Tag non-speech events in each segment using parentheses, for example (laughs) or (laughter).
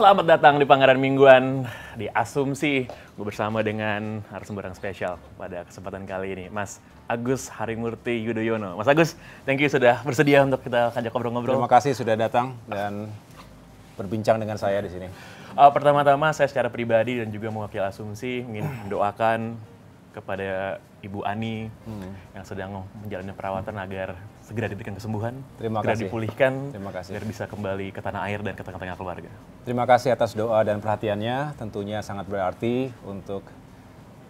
Selamat datang di Pangeran Mingguan di Asumsi. Gue bersama dengan narasumber yang spesial pada kesempatan kali ini, Mas Agus Harimurti Yudhoyono. Mas Agus, thank you sudah bersedia untuk kita kajak ngobrol-ngobrol. Terima kasih sudah datang dan berbincang dengan saya di sini. Uh, pertama-tama saya secara pribadi dan juga mewakili Asumsi ingin mendoakan kepada Ibu Ani hmm. yang sedang menjalani perawatan agar segera diberikan kesembuhan, Terima segera kasih. dipulihkan, Terima kasih. biar bisa kembali ke tanah air dan ke tengah-tengah keluarga. Terima kasih atas doa dan perhatiannya, tentunya sangat berarti untuk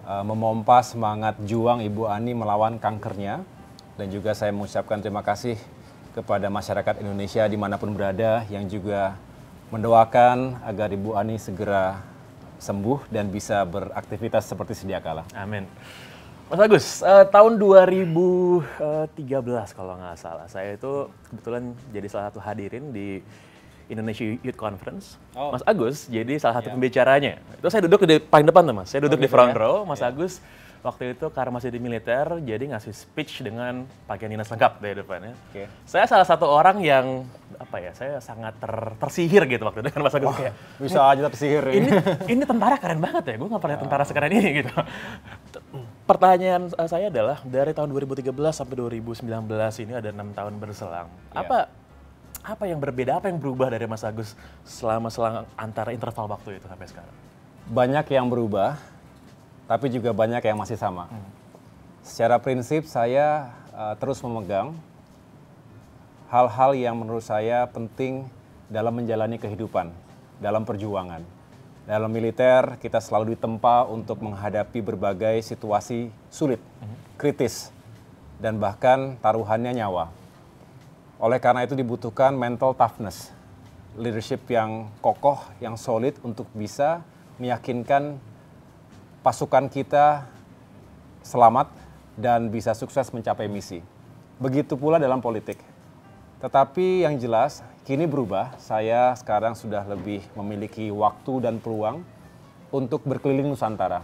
uh, eh, memompa semangat juang Ibu Ani melawan kankernya. Dan juga saya mengucapkan terima kasih kepada masyarakat Indonesia dimanapun berada yang juga mendoakan agar Ibu Ani segera sembuh dan bisa beraktivitas seperti sedia kala. Amin. Mas Agus, uh, tahun 2013 eh, kalau nggak salah, saya itu kebetulan jadi salah satu hadirin di Indonesia Youth Conference. Oh. Mas Agus jadi salah satu yeah. pembicaranya. Itu saya duduk di paling depan tuh mas, saya duduk oh, di gitu front ya? row. Mas yeah. Agus waktu itu karena masih di militer, jadi ngasih speech dengan pakaian dinas lengkap dari depannya. Okay. Saya salah satu orang yang apa ya saya sangat ter, tersihir gitu waktu dengan kan masa gue kayak bisa aja tersihir ya. ini ini tentara keren banget ya gue nggak pernah tentara sekarang ini gitu pertanyaan eh, saya adalah dari tahun 2013 sampai 2019 ini ada enam tahun berselang yeah. apa apa yang berbeda apa yang berubah dari Mas Agus selama selang antara interval waktu itu sampai sekarang banyak yang berubah tapi juga banyak yang masih sama hmm. secara prinsip saya uh, terus memegang hal-hal yang menurut saya penting dalam menjalani kehidupan, dalam perjuangan. Dalam militer, kita selalu ditempa untuk menghadapi berbagai situasi sulit, mhm. kritis, dan bahkan taruhannya nyawa. Oleh karena itu dibutuhkan mental toughness, leadership yang kokoh, yang solid untuk bisa meyakinkan pasukan kita selamat dan bisa sukses mencapai misi. Begitu pula dalam politik tetapi yang jelas kini berubah, saya sekarang sudah lebih memiliki waktu dan peluang untuk berkeliling Nusantara.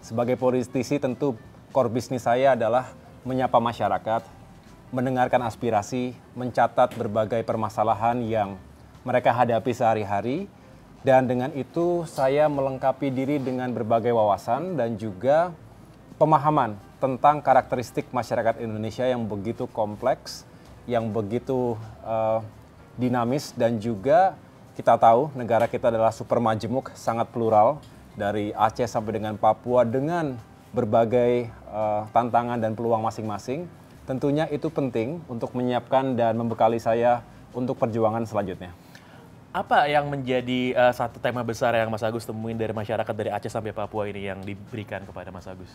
Sebagai politisi tentu core bisnis saya adalah menyapa masyarakat, mendengarkan aspirasi, mencatat berbagai permasalahan yang mereka hadapi sehari-hari, dan dengan itu saya melengkapi diri dengan berbagai wawasan dan juga pemahaman tentang karakteristik masyarakat Indonesia yang begitu kompleks, yang begitu uh, dinamis dan juga kita tahu negara kita adalah super majemuk, sangat plural dari Aceh sampai dengan Papua dengan berbagai uh, tantangan dan peluang masing-masing. Tentunya itu penting untuk menyiapkan dan membekali saya untuk perjuangan selanjutnya. Apa yang menjadi uh, satu tema besar yang Mas Agus temuin dari masyarakat dari Aceh sampai Papua ini yang diberikan kepada Mas Agus?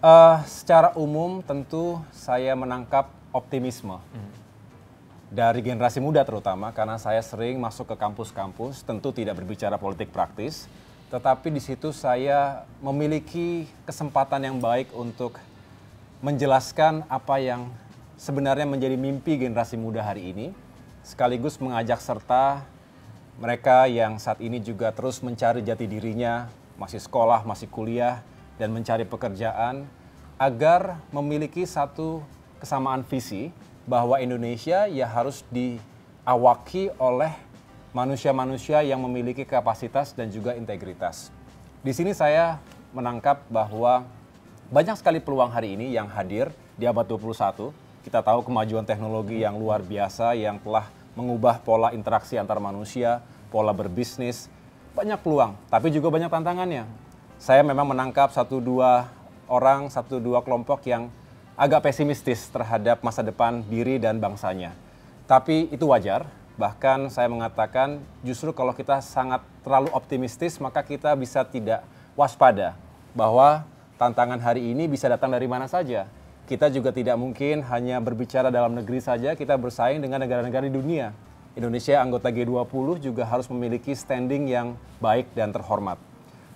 Uh, secara umum tentu saya menangkap optimisme. Hmm. Dari generasi muda terutama, karena saya sering masuk ke kampus-kampus, tentu tidak berbicara politik praktis, tetapi di situ saya memiliki kesempatan yang baik untuk menjelaskan apa yang sebenarnya menjadi mimpi generasi muda hari ini, sekaligus mengajak serta mereka yang saat ini juga terus mencari jati dirinya, masih sekolah, masih kuliah, dan mencari pekerjaan, agar memiliki satu kesamaan visi bahwa Indonesia ya harus diawaki oleh manusia-manusia yang memiliki kapasitas dan juga integritas. Di sini saya menangkap bahwa banyak sekali peluang hari ini yang hadir di abad 21. Kita tahu kemajuan teknologi yang luar biasa yang telah mengubah pola interaksi antar manusia, pola berbisnis, banyak peluang, tapi juga banyak tantangannya. Saya memang menangkap satu dua orang, satu dua kelompok yang agak pesimistis terhadap masa depan diri dan bangsanya. Tapi itu wajar, bahkan saya mengatakan justru kalau kita sangat terlalu optimistis maka kita bisa tidak waspada bahwa tantangan hari ini bisa datang dari mana saja. Kita juga tidak mungkin hanya berbicara dalam negeri saja, kita bersaing dengan negara-negara di dunia. Indonesia anggota G20 juga harus memiliki standing yang baik dan terhormat.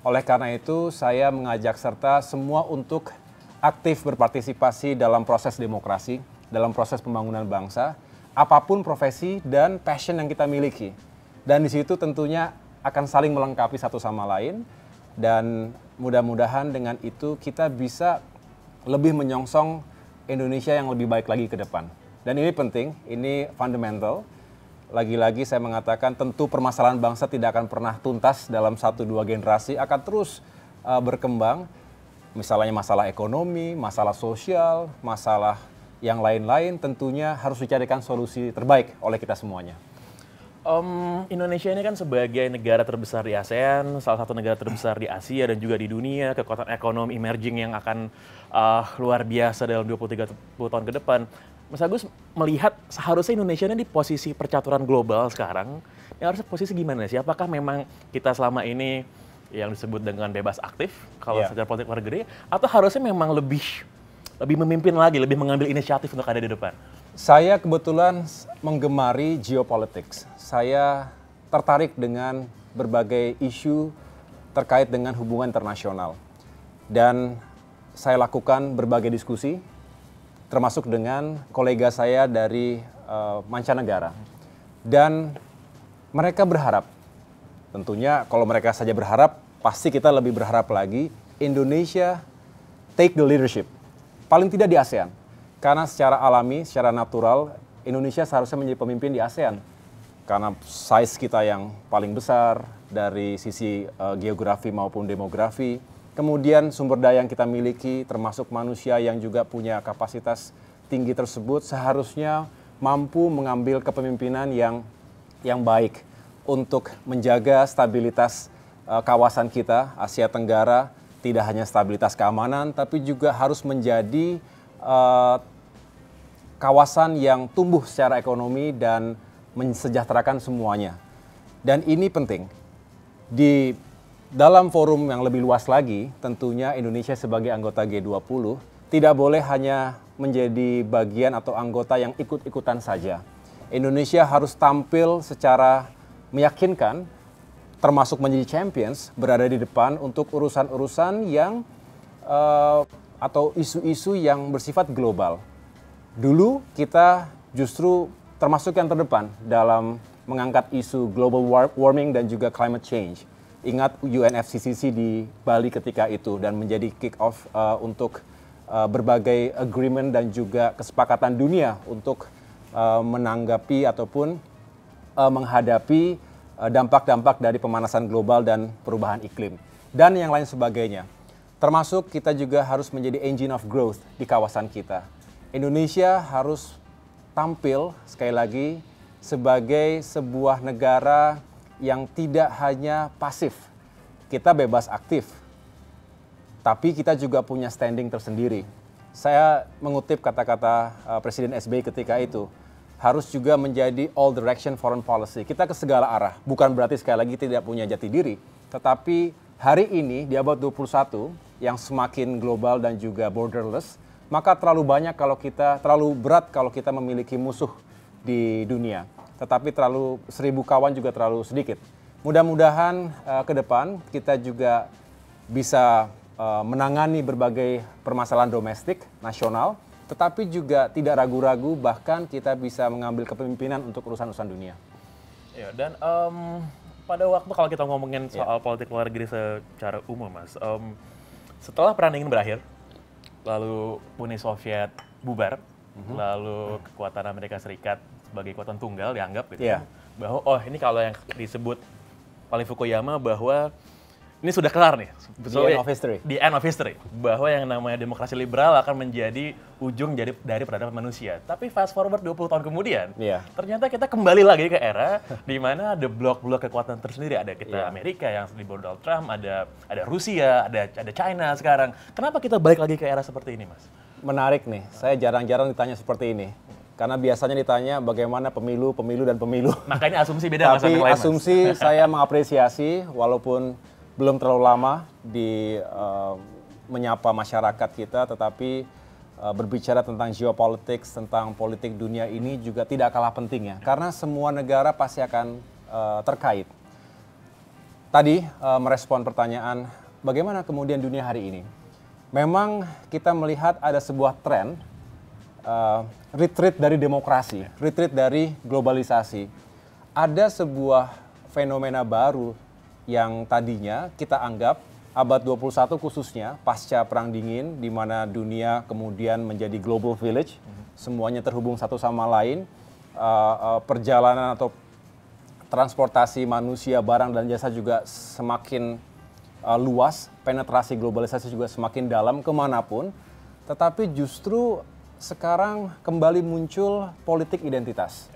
Oleh karena itu, saya mengajak serta semua untuk aktif berpartisipasi dalam proses demokrasi, dalam proses pembangunan bangsa, apapun profesi dan passion yang kita miliki. Dan di situ tentunya akan saling melengkapi satu sama lain dan mudah-mudahan dengan itu kita bisa lebih menyongsong Indonesia yang lebih baik lagi ke depan. Dan ini penting, ini fundamental. Lagi-lagi saya mengatakan tentu permasalahan bangsa tidak akan pernah tuntas dalam satu dua generasi, akan terus eh, berkembang misalnya masalah ekonomi, masalah sosial, masalah yang lain-lain tentunya harus dicarikan solusi terbaik oleh kita semuanya. Um, Indonesia ini kan sebagai negara terbesar di ASEAN, salah satu negara terbesar di Asia dan juga di dunia, kekuatan ekonomi emerging yang akan uh, luar biasa dalam puluh 30 tahun ke depan. Mas Agus melihat seharusnya Indonesia ini di posisi percaturan global sekarang, yang harusnya posisi gimana sih? Apakah memang kita selama ini yang disebut dengan bebas aktif kalau yeah. secara politik luar negeri atau harusnya memang lebih lebih memimpin lagi, lebih mengambil inisiatif untuk ada di depan? Saya kebetulan menggemari geopolitik Saya tertarik dengan berbagai isu terkait dengan hubungan internasional. Dan saya lakukan berbagai diskusi, termasuk dengan kolega saya dari uh, mancanegara. Dan mereka berharap Tentunya kalau mereka saja berharap, pasti kita lebih berharap lagi Indonesia take the leadership. Paling tidak di ASEAN. Karena secara alami, secara natural, Indonesia seharusnya menjadi pemimpin di ASEAN. Karena size kita yang paling besar dari sisi uh, geografi maupun demografi. Kemudian sumber daya yang kita miliki termasuk manusia yang juga punya kapasitas tinggi tersebut seharusnya mampu mengambil kepemimpinan yang yang baik untuk menjaga stabilitas uh, kawasan kita Asia Tenggara tidak hanya stabilitas keamanan tapi juga harus menjadi uh, kawasan yang tumbuh secara ekonomi dan mensejahterakan semuanya. Dan ini penting. Di dalam forum yang lebih luas lagi, tentunya Indonesia sebagai anggota G20 tidak boleh hanya menjadi bagian atau anggota yang ikut-ikutan saja. Indonesia harus tampil secara meyakinkan termasuk menjadi champions berada di depan untuk urusan-urusan yang uh, atau isu-isu yang bersifat global. Dulu kita justru termasuk yang terdepan dalam mengangkat isu global warming dan juga climate change. Ingat UNFCCC di Bali ketika itu dan menjadi kick off uh, eh, untuk uh, berbagai agreement dan juga kesepakatan dunia untuk uh, menanggapi ataupun uh, menghadapi eh, dampak-dampak uh, dari pemanasan global dan perubahan iklim dan yang lain sebagainya. Termasuk kita juga harus menjadi engine of growth di kawasan kita. Indonesia harus tampil sekali lagi sebagai sebuah negara yang tidak hanya pasif. Kita bebas aktif, tapi kita juga punya standing tersendiri. Saya mengutip kata-kata eh, Presiden SBY ketika itu, harus juga menjadi all direction foreign policy. Kita ke segala arah. Bukan berarti sekali lagi tidak punya jati diri, tetapi hari ini di abad 21 yang semakin global dan juga borderless, maka terlalu banyak kalau kita terlalu berat kalau kita memiliki musuh di dunia. Tetapi terlalu seribu kawan juga terlalu sedikit. Mudah-mudahan uh, ke depan kita juga bisa uh, menangani berbagai permasalahan domestik nasional tetapi juga tidak ragu-ragu bahkan kita bisa mengambil kepemimpinan untuk urusan-urusan dunia. Ya, dan um, pada waktu kalau kita ngomongin iya. soal yeah. politik luar negeri secara umum, Mas, um, setelah perang dingin berakhir, lalu Uni Soviet bubar, mm-hmm. lalu kekuatan Amerika Serikat sebagai kekuatan tunggal dianggap gitu, yeah. Kan, bahwa oh ini kalau yang disebut oleh Fukuyama bahwa ini sudah kelar nih. So, the end ya, of history. The end of history. Bahwa yang namanya demokrasi liberal akan menjadi ujung dari, dari peradaban manusia. Tapi fast forward 20 tahun kemudian, yeah. ternyata kita kembali lagi ke era di mana ada blok-blok kekuatan tersendiri. Ada kita yeah. Amerika yang di Donald Trump, ada ada Rusia, ada ada China sekarang. Kenapa kita balik lagi ke era seperti ini, Mas? Menarik nih. Saya jarang-jarang ditanya seperti ini karena biasanya ditanya bagaimana pemilu, pemilu dan pemilu. Makanya asumsi beda Tapi asumsi saya mengapresiasi walaupun belum terlalu lama di uh, menyapa masyarakat kita, tetapi uh, berbicara tentang geopolitik, tentang politik dunia ini juga tidak kalah pentingnya. karena semua negara pasti akan uh, terkait. Tadi uh, merespon pertanyaan, bagaimana kemudian dunia hari ini? Memang kita melihat ada sebuah tren uh, retreat dari demokrasi, retreat dari globalisasi. Ada sebuah fenomena baru yang tadinya kita anggap abad 21 khususnya pasca perang dingin di mana dunia kemudian menjadi global village, semuanya terhubung satu sama lain, uh, uh, perjalanan atau transportasi manusia, barang dan jasa juga semakin uh, luas, penetrasi globalisasi juga semakin dalam kemanapun. Tetapi justru sekarang kembali muncul politik identitas.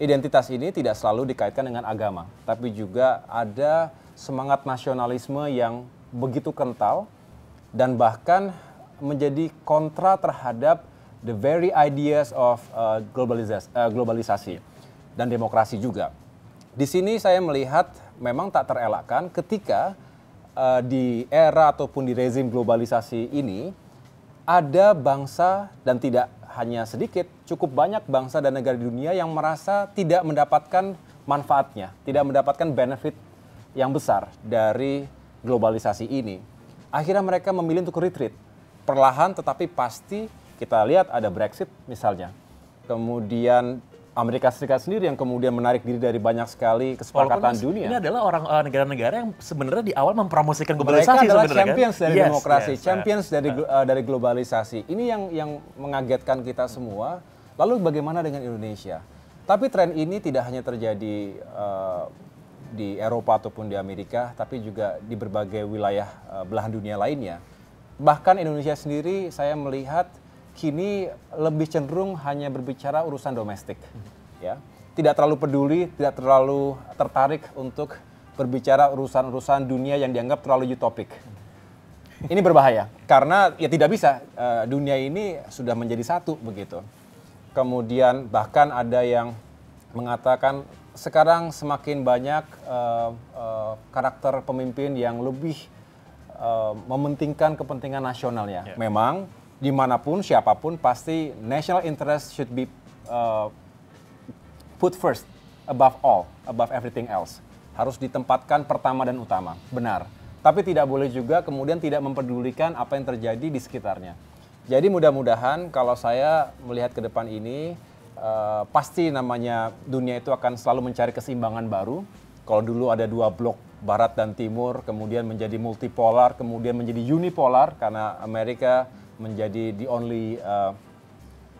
Identitas ini tidak selalu dikaitkan dengan agama, tapi juga ada semangat nasionalisme yang begitu kental dan bahkan menjadi kontra terhadap the very ideas of uh, globalisasi, uh, globalisasi dan demokrasi juga. Di sini saya melihat memang tak terelakkan ketika uh, di era ataupun di rezim globalisasi ini ada bangsa dan tidak hanya sedikit, cukup banyak bangsa dan negara di dunia yang merasa tidak mendapatkan manfaatnya, tidak mendapatkan benefit yang besar dari globalisasi ini, akhirnya mereka memilih untuk retreat. Perlahan tetapi pasti kita lihat ada Brexit misalnya. Kemudian Amerika Serikat sendiri yang kemudian menarik diri dari banyak sekali kesepakatan dunia. Ini adalah orang eh, negara-negara yang sebenarnya di awal mempromosikan globalisasi Mereka adalah kan? champions dari yes, demokrasi, yes, eh. champions yes. dari uh, dari globalisasi. Ini yang yang mengagetkan kita semua. Lalu bagaimana dengan Indonesia? Tapi tren ini tidak hanya terjadi uh, di Eropa ataupun di Amerika, tapi juga di berbagai wilayah eh, belahan dunia lainnya. Bahkan Indonesia sendiri saya melihat kini lebih cenderung hanya berbicara urusan domestik, ya. Tidak terlalu peduli, tidak terlalu tertarik untuk berbicara urusan-urusan dunia yang dianggap terlalu utopik. Ini berbahaya karena ya tidak bisa eh, dunia ini sudah menjadi satu begitu. Kemudian bahkan ada yang mengatakan sekarang semakin banyak uh, uh, karakter pemimpin yang lebih uh, mementingkan kepentingan nasionalnya. Yeah. Memang dimanapun siapapun pasti national interest should be uh, put first above all, above everything else. Harus ditempatkan pertama dan utama, benar. Tapi tidak boleh juga kemudian tidak mempedulikan apa yang terjadi di sekitarnya. Jadi mudah-mudahan kalau saya melihat ke depan ini Eh, pasti namanya dunia itu akan selalu mencari keseimbangan baru. Kalau dulu ada dua blok barat dan timur, kemudian menjadi multipolar, kemudian menjadi unipolar karena Amerika menjadi the only uh,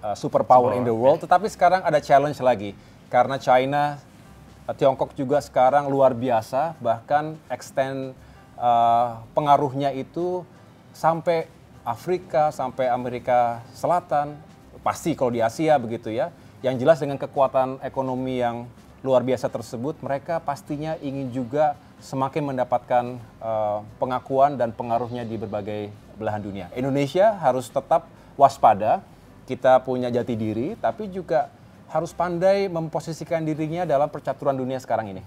uh, superpower in the world. Tetapi sekarang ada challenge lagi karena China, uh, Tiongkok juga sekarang luar biasa, bahkan extend uh, pengaruhnya itu sampai Afrika, sampai Amerika Selatan, pasti kalau di Asia begitu ya. Yang jelas dengan kekuatan ekonomi yang luar biasa tersebut, mereka pastinya ingin juga semakin mendapatkan uh, pengakuan dan pengaruhnya di berbagai belahan dunia. Indonesia harus tetap waspada, kita punya jati diri, tapi juga harus pandai memposisikan dirinya dalam percaturan dunia sekarang ini.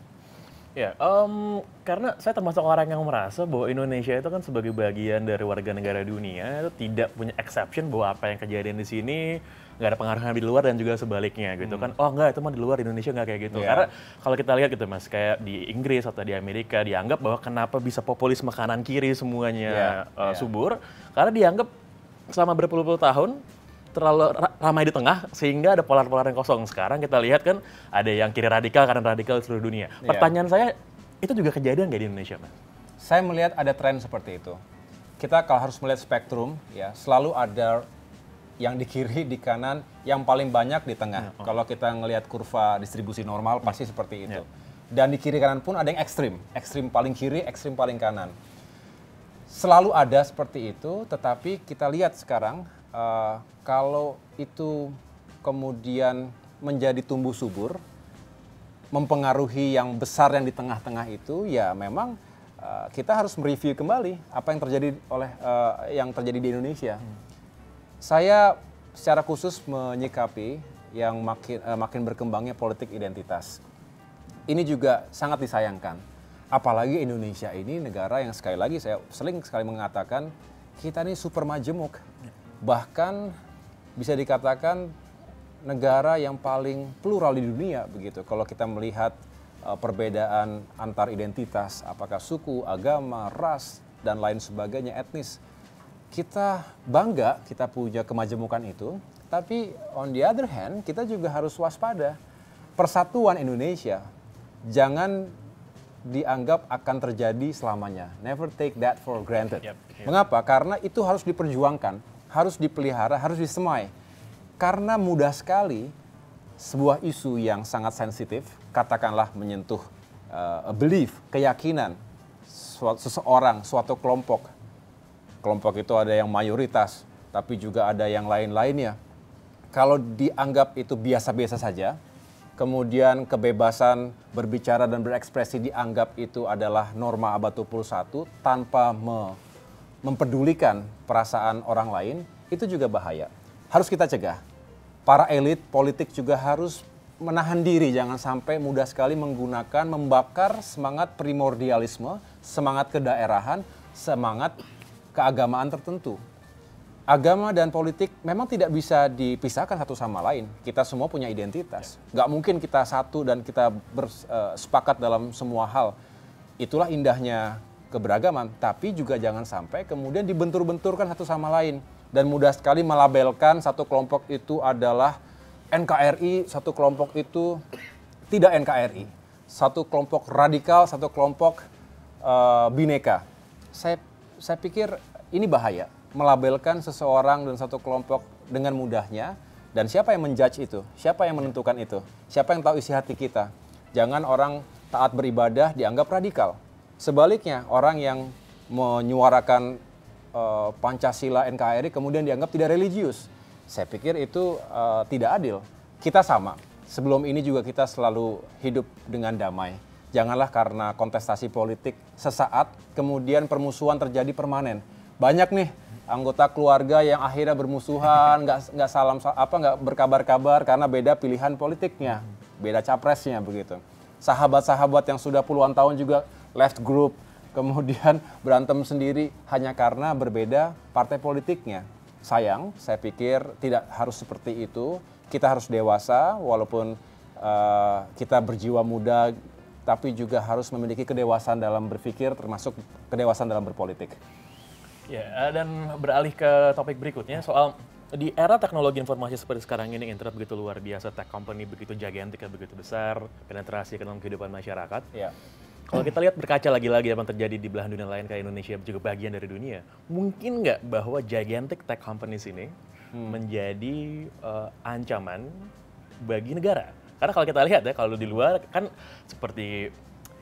Ya, um, karena saya termasuk orang yang merasa bahwa Indonesia itu kan sebagai bagian dari warga negara dunia itu tidak punya exception bahwa apa yang kejadian di sini nggak ada pengaruhnya di luar dan juga sebaliknya gitu kan. hmm. kan oh nggak itu mah di luar Indonesia nggak kayak gitu yeah. karena kalau kita lihat gitu mas kayak di Inggris atau di Amerika dianggap bahwa kenapa bisa populis makanan kiri semuanya yeah. Uh, yeah. subur karena dianggap selama berpuluh-puluh tahun terlalu ramai di tengah sehingga ada polar-polar yang kosong. Sekarang kita lihat kan ada yang kiri radikal, karena radikal seluruh dunia. Iya. Pertanyaan saya, itu juga kejadian nggak di Indonesia, Mas? Saya melihat ada tren seperti itu. Kita kalau harus melihat spektrum, ya selalu ada yang di kiri, di kanan, yang paling banyak di tengah. oh. Kalau kita ngelihat kurva distribusi normal pasti ya. seperti itu. Yeah. Dan di kiri kanan pun ada yang ekstrim, ekstrim paling kiri, ekstrim paling kanan. Selalu ada seperti itu, tetapi kita lihat sekarang uh, kalau itu kemudian menjadi tumbuh subur, mempengaruhi yang besar yang di tengah-tengah itu, ya memang uh, kita harus mereview kembali apa yang terjadi oleh uh, yang terjadi di Indonesia. Hmm saya secara khusus menyikapi yang makin uh, makin berkembangnya politik identitas. Ini juga sangat disayangkan. Apalagi Indonesia ini negara yang sekali lagi saya sering sekali mengatakan kita ini super majemuk. Bahkan bisa dikatakan negara yang paling plural di dunia begitu. Kalau kita melihat uh, perbedaan antar identitas, apakah suku, agama, ras dan lain sebagainya, etnis kita bangga kita punya kemajemukan itu, tapi on the other hand kita juga harus waspada. Persatuan Indonesia jangan dianggap akan terjadi selamanya. Never take that for granted. Yep, yep. Mengapa? Karena itu harus diperjuangkan, harus dipelihara, harus disemai. Karena mudah sekali sebuah isu yang sangat sensitif, katakanlah menyentuh uh, belief, keyakinan seseorang, suatu kelompok, kelompok itu ada yang mayoritas, tapi juga ada yang lain-lainnya. Kalau dianggap itu biasa-biasa saja, kemudian kebebasan berbicara dan berekspresi dianggap itu adalah norma abad 21 tanpa me mempedulikan perasaan orang lain, itu juga bahaya. Harus kita cegah. Para elit politik juga harus menahan diri jangan sampai mudah sekali menggunakan membakar semangat primordialisme, semangat kedaerahan, semangat keagamaan tertentu. Agama dan politik memang tidak bisa dipisahkan satu sama lain. Kita semua punya identitas. Ya. Gak mungkin kita satu dan kita bersepakat eh, dalam semua hal. Itulah indahnya keberagaman. Tapi juga jangan sampai kemudian dibentur-benturkan satu sama lain. Dan mudah sekali melabelkan satu kelompok itu adalah NKRI, satu kelompok itu tidak NKRI. Satu kelompok radikal, satu kelompok uh, bineka. Saya saya pikir ini bahaya melabelkan seseorang dan satu kelompok dengan mudahnya dan siapa yang menjudge itu siapa yang menentukan itu siapa yang tahu isi hati kita jangan orang taat beribadah dianggap radikal sebaliknya orang yang menyuarakan uh, Pancasila NKRI kemudian dianggap tidak religius saya pikir itu uh, tidak adil kita sama sebelum ini juga kita selalu hidup dengan damai janganlah karena kontestasi politik sesaat kemudian permusuhan terjadi permanen banyak nih anggota keluarga yang akhirnya bermusuhan, nggak nggak salam apa nggak berkabar-kabar karena beda pilihan politiknya, beda capresnya begitu. Sahabat-sahabat yang sudah puluhan tahun juga left group, kemudian (laughs) berantem sendiri hanya karena berbeda partai politiknya. Sayang, saya pikir tidak harus seperti itu. Kita harus dewasa, walaupun uh, kita berjiwa muda, tapi juga harus memiliki kedewasaan dalam berpikir, termasuk kedewasaan dalam berpolitik. Ya, eh, dan beralih ke topik berikutnya soal di era teknologi informasi seperti sekarang ini internet begitu luar biasa, tech company begitu gigantik begitu besar, penetrasi ke dalam kehidupan masyarakat. Ya. Kalau kita lihat berkaca lagi-lagi apa yang terjadi di belahan dunia lain kayak Indonesia juga bagian dari dunia, mungkin nggak bahwa gigantic tech companies ini hmm. menjadi uh, ancaman bagi negara? Karena kalau kita lihat ya, kalau di luar kan seperti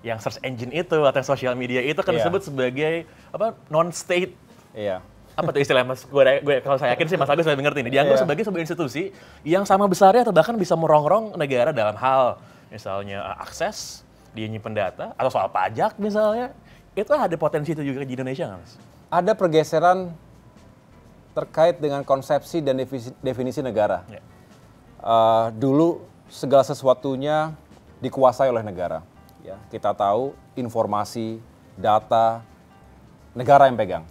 yang search engine itu atau social media itu kan yeah. disebut sebagai apa non state Iya. Apa tuh istilahnya Mas? Gue, gue kalau saya yakin sih Mas Agus sudah mengerti ini. Dianggap iya. sebagai sebuah institusi yang sama besarnya atau bahkan bisa merongrong negara dalam hal misalnya eh, akses, dia nyimpen data, atau soal pajak misalnya. Itu ada potensi itu juga di Indonesia nggak Mas? Ada pergeseran terkait dengan konsepsi dan definisi, definisi negara. Yeah. Ya. Uh, dulu segala sesuatunya dikuasai oleh negara. Ya, kita tahu informasi, data, negara yang pegang.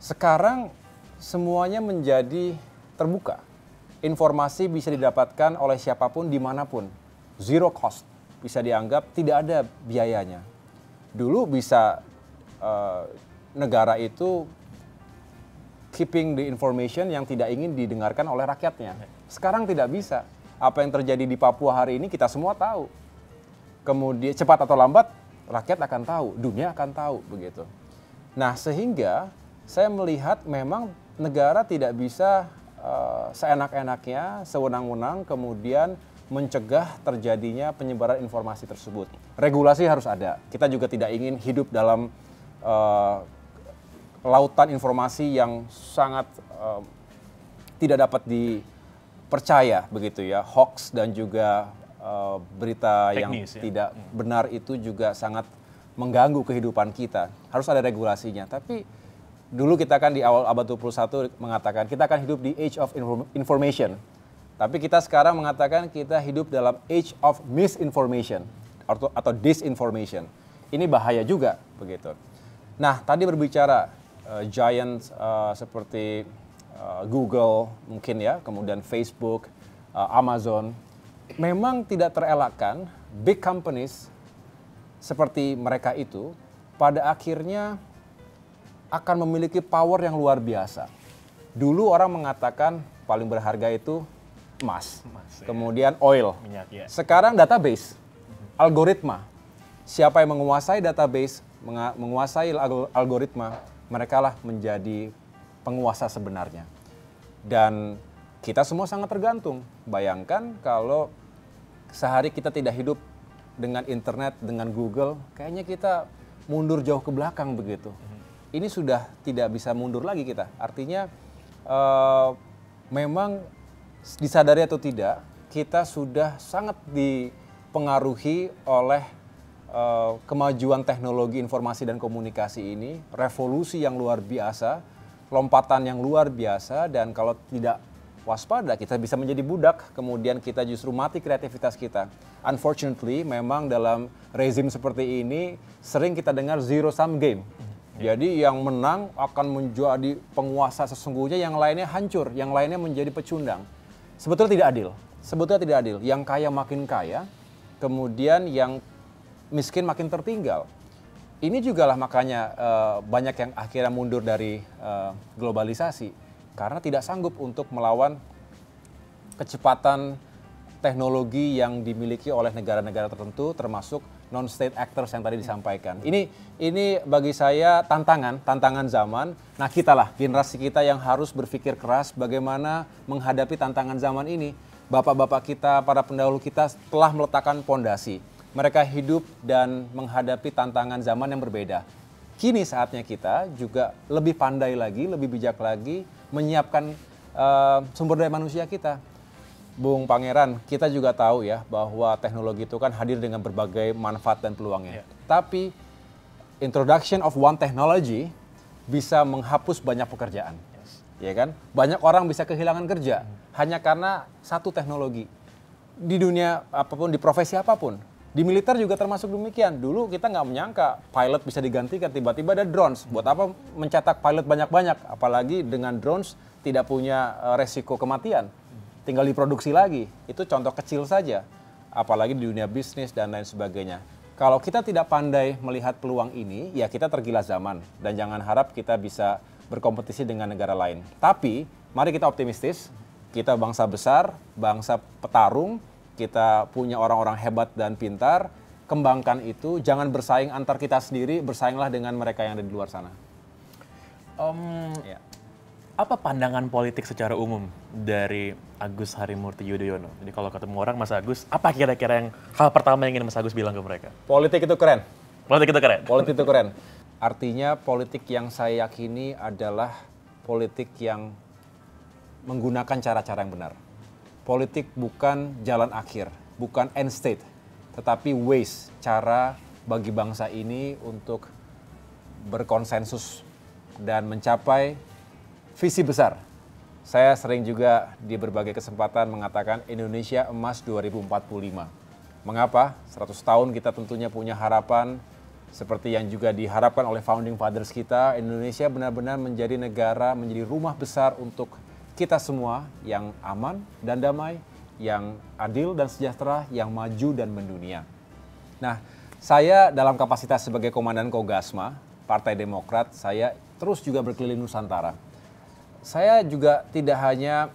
Sekarang semuanya menjadi terbuka. Informasi bisa didapatkan oleh siapapun dimanapun. Zero cost bisa dianggap tidak ada biayanya. Dulu bisa uh, negara itu keeping the information yang tidak ingin didengarkan oleh rakyatnya. Sekarang tidak bisa. Apa yang terjadi di Papua hari ini kita semua tahu. Kemudian cepat atau lambat rakyat akan tahu, dunia akan tahu begitu. Nah, sehingga saya melihat memang negara tidak bisa uh, seenak-enaknya, sewenang-wenang kemudian mencegah terjadinya penyebaran informasi tersebut. Regulasi harus ada. Kita juga tidak ingin hidup dalam uh, lautan informasi yang sangat uh, tidak dapat dipercaya begitu ya hoax dan juga uh, berita Teknis, yang ya. tidak hmm. benar itu juga sangat mengganggu kehidupan kita harus ada regulasinya tapi dulu kita kan di awal abad 21 mengatakan kita akan hidup di age of information. Tapi kita sekarang mengatakan kita hidup dalam age of misinformation atau, atau disinformation. Ini bahaya juga begitu. Nah, tadi berbicara uh, giants uh, seperti uh, Google mungkin ya, kemudian Facebook, uh, Amazon memang tidak terelakkan big companies seperti mereka itu pada akhirnya akan memiliki power yang luar biasa. Dulu orang mengatakan paling berharga itu emas, emas ya. kemudian ya. oil. Minyak, ya. Sekarang database, algoritma. Siapa yang menguasai database, menguasai algoritma, merekalah menjadi penguasa sebenarnya. Dan kita semua sangat tergantung. Bayangkan kalau sehari kita tidak hidup dengan internet, dengan Google, kayaknya kita mundur jauh ke belakang begitu ini sudah tidak bisa mundur lagi kita. Artinya uh, memang disadari atau tidak, kita sudah sangat dipengaruhi oleh uh, kemajuan teknologi informasi dan komunikasi ini, revolusi yang luar biasa, lompatan yang luar biasa dan kalau tidak waspada kita bisa menjadi budak, kemudian kita justru mati kreativitas kita. Unfortunately, memang dalam rezim seperti ini sering kita dengar zero sum game jadi yang menang akan menjadi penguasa sesungguhnya, yang lainnya hancur, yang lainnya menjadi pecundang. Sebetulnya tidak adil. Sebetulnya tidak adil. Yang kaya makin kaya, kemudian yang miskin makin tertinggal. Ini juga lah makanya uh, banyak yang akhirnya mundur dari uh, globalisasi karena tidak sanggup untuk melawan kecepatan teknologi yang dimiliki oleh negara-negara tertentu termasuk non state actors yang tadi disampaikan. Ini ini bagi saya tantangan, tantangan zaman. Nah, kitalah generasi kita yang harus berpikir keras bagaimana menghadapi tantangan zaman ini. Bapak-bapak kita, para pendahulu kita telah meletakkan pondasi. Mereka hidup dan menghadapi tantangan zaman yang berbeda. Kini saatnya kita juga lebih pandai lagi, lebih bijak lagi menyiapkan uh, sumber daya manusia kita Bung Pangeran, kita juga tahu ya bahwa teknologi itu kan hadir dengan berbagai manfaat dan peluangnya. Yeah. Tapi introduction of one technology bisa menghapus banyak pekerjaan. Yes. Ya kan? Banyak orang bisa kehilangan kerja mm. hanya karena satu teknologi. Di dunia apapun, di profesi apapun, di militer juga termasuk demikian. Dulu kita nggak menyangka pilot bisa digantikan, tiba-tiba ada drones. Buat apa mencetak pilot banyak-banyak? Apalagi dengan drones tidak punya eh, resiko kematian tinggal diproduksi lagi. Itu contoh kecil saja, apalagi di dunia bisnis dan lain sebagainya. Kalau kita tidak pandai melihat peluang ini, ya kita tergila zaman dan jangan harap kita bisa berkompetisi dengan negara lain. Tapi mari kita optimistis, kita bangsa besar, bangsa petarung, kita punya orang-orang hebat dan pintar, kembangkan itu, jangan bersaing antar kita sendiri, bersainglah dengan mereka yang ada di luar sana. Um, ya apa pandangan politik secara umum dari Agus Harimurti Yudhoyono? Jadi kalau ketemu orang Mas Agus, apa kira-kira yang hal pertama yang ingin Mas Agus bilang ke mereka? Politik itu keren. Politik itu keren. Politik itu keren. Artinya politik yang saya yakini adalah politik yang menggunakan cara-cara yang benar. Politik bukan jalan akhir, bukan end state, tetapi ways cara bagi bangsa ini untuk berkonsensus dan mencapai visi besar. Saya sering juga di berbagai kesempatan mengatakan Indonesia emas 2045. Mengapa? 100 tahun kita tentunya punya harapan seperti yang juga diharapkan oleh founding fathers kita, Indonesia benar-benar menjadi negara, menjadi rumah besar untuk kita semua yang aman dan damai, yang adil dan sejahtera, yang maju dan mendunia. Nah, saya dalam kapasitas sebagai Komandan Kogasma, Partai Demokrat, saya terus juga berkeliling Nusantara saya juga tidak hanya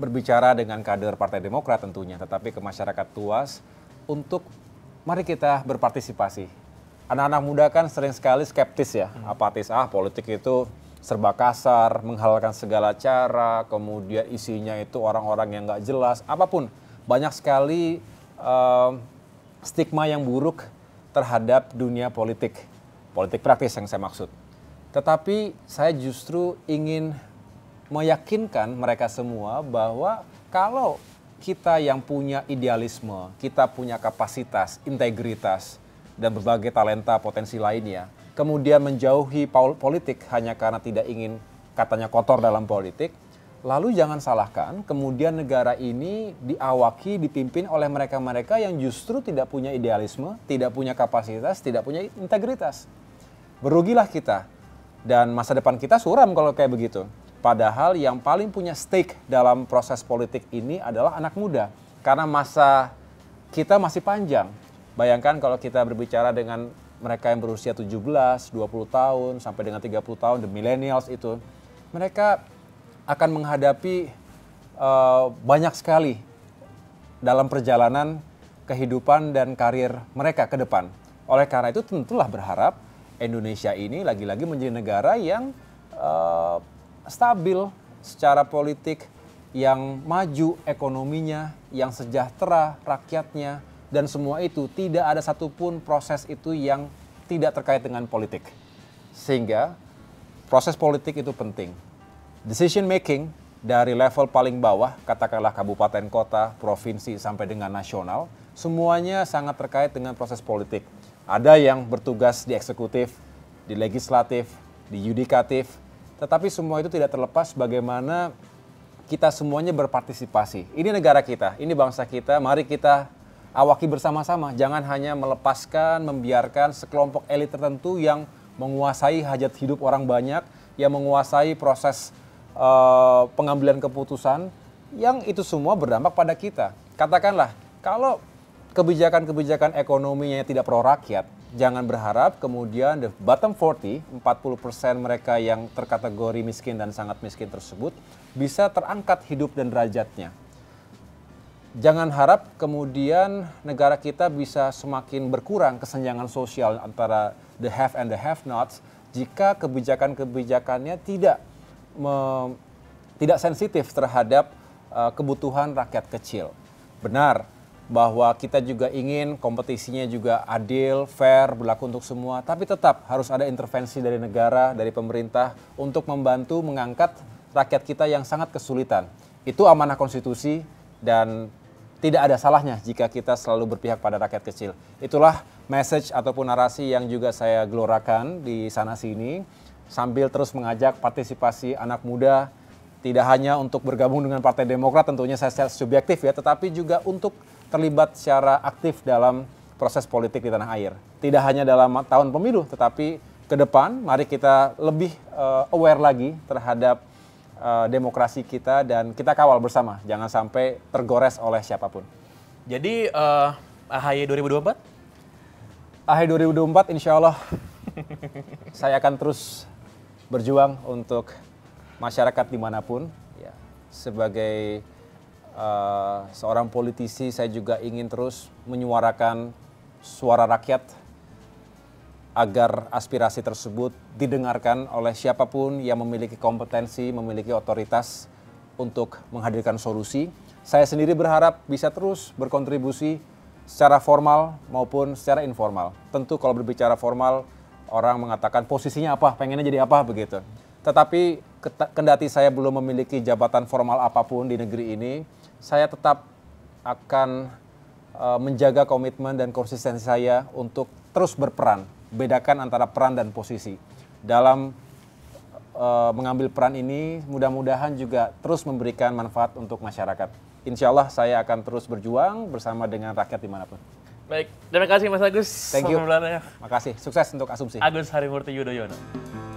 berbicara dengan kader Partai Demokrat tentunya, tetapi ke masyarakat luas untuk mari kita berpartisipasi. Anak-anak muda kan sering sekali skeptis ya, hmm. apatis ah politik itu serba kasar, menghalalkan segala cara, kemudian isinya itu orang-orang yang nggak jelas, apapun banyak sekali um, stigma yang buruk terhadap dunia politik, politik praktis yang saya maksud. Tetapi saya justru ingin meyakinkan mereka semua bahwa kalau kita yang punya idealisme, kita punya kapasitas, integritas, dan berbagai talenta potensi lainnya, kemudian menjauhi politik hanya karena tidak ingin katanya kotor dalam politik, lalu jangan salahkan kemudian negara ini diawaki, dipimpin oleh mereka-mereka yang justru tidak punya idealisme, tidak punya kapasitas, tidak punya integritas. Berugilah kita. Dan masa depan kita suram kalau kayak begitu. Padahal yang paling punya stake dalam proses politik ini adalah anak muda. Karena masa kita masih panjang. Bayangkan kalau kita berbicara dengan mereka yang berusia 17, 20 tahun, sampai dengan 30 tahun, the millennials itu. Mereka akan menghadapi uh, banyak sekali dalam perjalanan kehidupan dan karir mereka ke depan. Oleh karena itu tentulah berharap Indonesia ini lagi-lagi menjadi negara yang uh, stabil secara politik, yang maju ekonominya, yang sejahtera rakyatnya, dan semua itu tidak ada satupun proses itu yang tidak terkait dengan politik. Sehingga proses politik itu penting. Decision making dari level paling bawah, katakanlah kabupaten kota, provinsi, sampai dengan nasional, semuanya sangat terkait dengan proses politik. Ada yang bertugas di eksekutif, di legislatif, di yudikatif, tetapi semua itu tidak terlepas bagaimana kita semuanya berpartisipasi. Ini negara kita, ini bangsa kita, mari kita awaki bersama-sama. Jangan hanya melepaskan, membiarkan sekelompok elit tertentu yang menguasai hajat hidup orang banyak, yang menguasai proses uh, pengambilan keputusan, yang itu semua berdampak pada kita. Katakanlah, kalau kebijakan-kebijakan ekonominya tidak pro rakyat, jangan berharap kemudian the bottom 40, 40% mereka yang terkategori miskin dan sangat miskin tersebut bisa terangkat hidup dan derajatnya. Jangan harap kemudian negara kita bisa semakin berkurang kesenjangan sosial antara the have and the have nots jika kebijakan-kebijakannya tidak me, tidak sensitif terhadap uh, kebutuhan rakyat kecil. Benar, bahwa kita juga ingin kompetisinya juga adil, fair, berlaku untuk semua, tapi tetap harus ada intervensi dari negara, dari pemerintah untuk membantu mengangkat rakyat kita yang sangat kesulitan. Itu amanah konstitusi dan tidak ada salahnya jika kita selalu berpihak pada rakyat kecil. Itulah message ataupun narasi yang juga saya gelorakan di sana sini sambil terus mengajak partisipasi anak muda tidak hanya untuk bergabung dengan Partai Demokrat tentunya saya secara subjektif ya, tetapi juga untuk terlibat secara aktif dalam proses politik di tanah air. Tidak hanya dalam tahun pemilu, tetapi ke depan mari kita lebih uh, aware lagi terhadap uh, demokrasi kita dan kita kawal bersama, jangan sampai tergores oleh siapapun. Jadi uh, AHY 2024? AHY 2024 insya Allah (laughs) saya akan terus berjuang untuk masyarakat dimanapun ya, sebagai Eh, seorang politisi, saya juga ingin terus menyuarakan suara rakyat agar aspirasi tersebut didengarkan oleh siapapun yang memiliki kompetensi, memiliki otoritas untuk menghadirkan solusi. Saya sendiri berharap bisa terus berkontribusi secara formal maupun secara informal. Tentu kalau berbicara formal, orang mengatakan posisinya apa, pengennya jadi apa begitu. Tetapi kendati saya belum memiliki jabatan formal apapun di negeri ini, saya tetap akan uh, menjaga komitmen dan konsistensi saya untuk terus berperan. Bedakan antara peran dan posisi. Dalam uh, mengambil peran ini, mudah-mudahan juga terus memberikan manfaat untuk masyarakat. Insya Allah saya akan terus berjuang bersama dengan rakyat dimanapun. Baik, terima kasih Mas Agus. Thank you. Terima kasih. Sukses untuk asumsi. Agus Harimurti Yudhoyono.